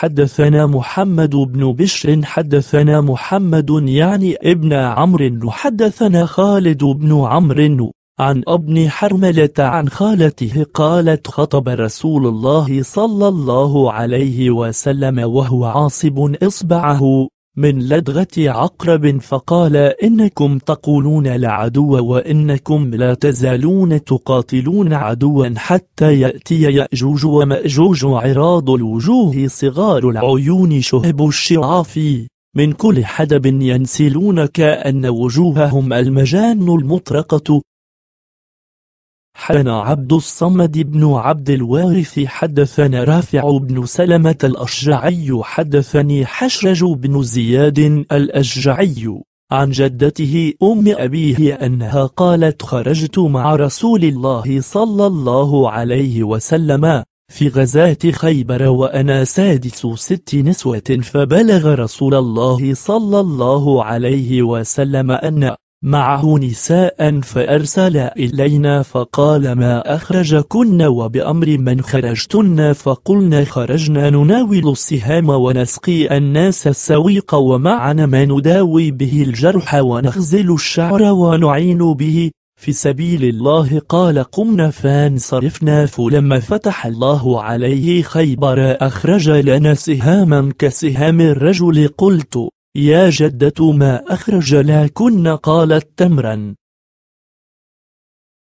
حدثنا محمد بن بشر حدثنا محمد يعني ابن عمرو حدثنا خالد بن عمرو عن ابن حرملة عن خالته قالت خطب رسول الله صلى الله عليه وسلم وهو عاصب إصبعه من لدغة عقرب فقال إنكم تقولون لعدو وإنكم لا تزالون تقاتلون عدوا حتى يأتي يأجوج ومأجوج عراض الوجوه صغار العيون شهب الشعاف من كل حدب ينسلون كأن وجوههم المجان المطرقة حدثنا عبد الصمد بن عبد الوارث حدثنا رافع بن سلمة الأشجعي حدثني حشرج بن زياد الأشجعي عن جدته أم أبيه أنها قالت خرجت مع رسول الله صلى الله عليه وسلم في غزاة خيبر وأنا سادس ست نسوة فبلغ رسول الله صلى الله عليه وسلم أن معه نساء فأرسل إلينا فقال ما أخرجكن وبأمر من خرجتن فقلنا خرجنا نناول السهام ونسقي الناس السويق ومعنا ما نداوي به الجرح ونخزل الشعر ونعين به في سبيل الله قال قمنا فانصرفنا فلما فتح الله عليه خيبر أخرج لنا سهاما كسهام الرجل قلت يا جدة ما أخرج كن قالت تمرا